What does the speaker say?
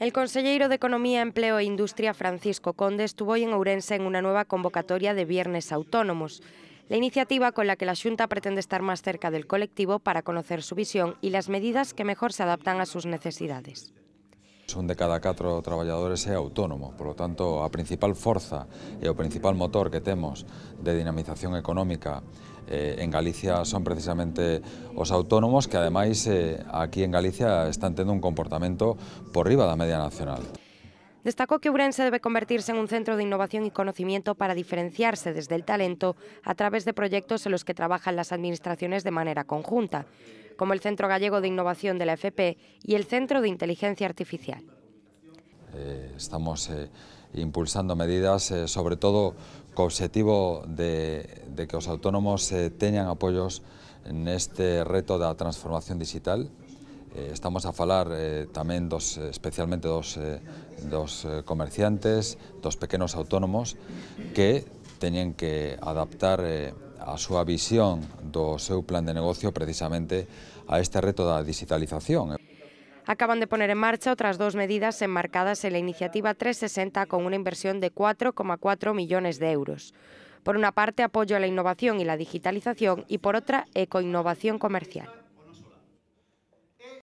El consejero de Economía, Empleo e Industria, Francisco Conde, estuvo hoy en Ourense en una nueva convocatoria de Viernes Autónomos. La iniciativa con la que la Junta pretende estar más cerca del colectivo para conocer su visión y las medidas que mejor se adaptan a sus necesidades. son de cada catro traballadores é autónomo, Por lo tanto, a principal forza e o principal motor que temos de dinamización económica eh, en Galicia son precisamente os autónomos que ademais eh, aquí en Galicia están tendo un comportamento por riba da media nacional. Destacó que Urense debe convertirse en un centro de innovación y conocimiento para diferenciarse desde el talento a través de proyectos en los que trabajan las administraciones de manera conjunta, como el Centro Gallego de Innovación de la FP y el Centro de Inteligencia Artificial. Eh, estamos eh, impulsando medidas, eh, sobre todo con objetivo de, de que los autónomos tengan apoyos en este reto de la transformación digital, eh, estamos a falar eh, tamén dos, especialmente dos, eh, dos eh, comerciantes, dos pequenos autónomos que teñen que adaptar eh, a súa visión do seu plan de negocio precisamente a este reto da digitalización. Acaban de poner en marcha otras dos medidas enmarcadas en la iniciativa 360 con una inversión de 4,4 millones de euros. Por una parte, apoyo a la innovación y la digitalización y por otra, ecoinnovación comercial.